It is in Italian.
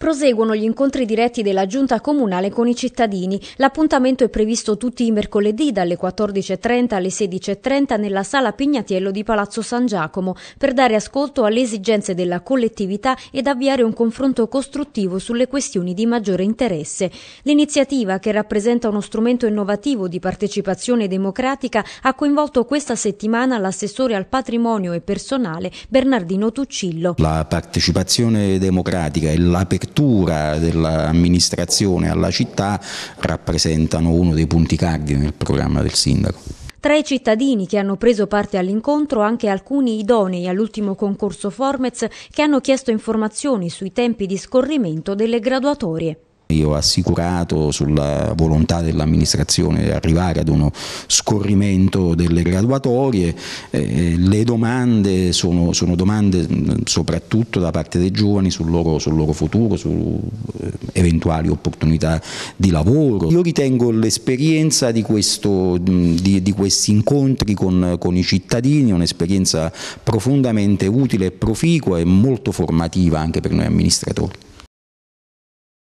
Proseguono gli incontri diretti della Giunta Comunale con i cittadini. L'appuntamento è previsto tutti i mercoledì dalle 14.30 alle 16.30 nella Sala Pignatiello di Palazzo San Giacomo per dare ascolto alle esigenze della collettività ed avviare un confronto costruttivo sulle questioni di maggiore interesse. L'iniziativa, che rappresenta uno strumento innovativo di partecipazione democratica, ha coinvolto questa settimana l'assessore al patrimonio e personale Bernardino Tuccillo. La partecipazione democratica e l'apertura apertura dell'amministrazione alla città rappresentano uno dei punti cardine nel programma del sindaco. Tra i cittadini che hanno preso parte all'incontro anche alcuni idonei all'ultimo concorso Formez che hanno chiesto informazioni sui tempi di scorrimento delle graduatorie. Io ho assicurato sulla volontà dell'amministrazione di arrivare ad uno scorrimento delle graduatorie, eh, le domande sono, sono, domande soprattutto da parte dei giovani sul loro, sul loro futuro, su eh, eventuali opportunità di lavoro. Io ritengo l'esperienza di, di, di, questi incontri con, con i cittadini un'esperienza profondamente utile e proficua e molto formativa anche per noi amministratori.